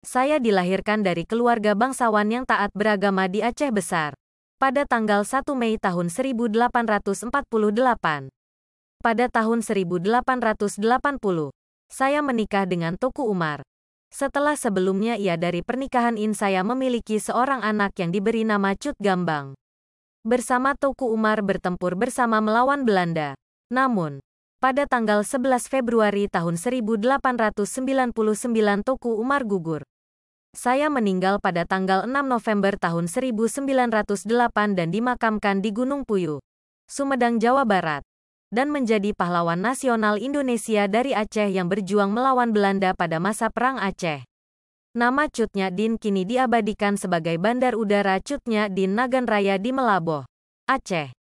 Saya dilahirkan dari keluarga bangsawan yang taat beragama di Aceh Besar. Pada tanggal 1 Mei tahun 1848. Pada tahun 1880, saya menikah dengan Toku Umar. Setelah sebelumnya ia dari pernikahan In saya memiliki seorang anak yang diberi nama Cut Gambang. Bersama Toku Umar bertempur bersama melawan Belanda. Namun, pada tanggal 11 Februari tahun 1899 Toku Umar gugur. Saya meninggal pada tanggal 6 November tahun 1908 dan dimakamkan di Gunung Puyuh, Sumedang, Jawa Barat, dan menjadi pahlawan nasional Indonesia dari Aceh yang berjuang melawan Belanda pada masa Perang Aceh. Nama Cutnya Din kini diabadikan sebagai Bandar Udara Cutnya Din Nagan Raya di Melaboh, Aceh.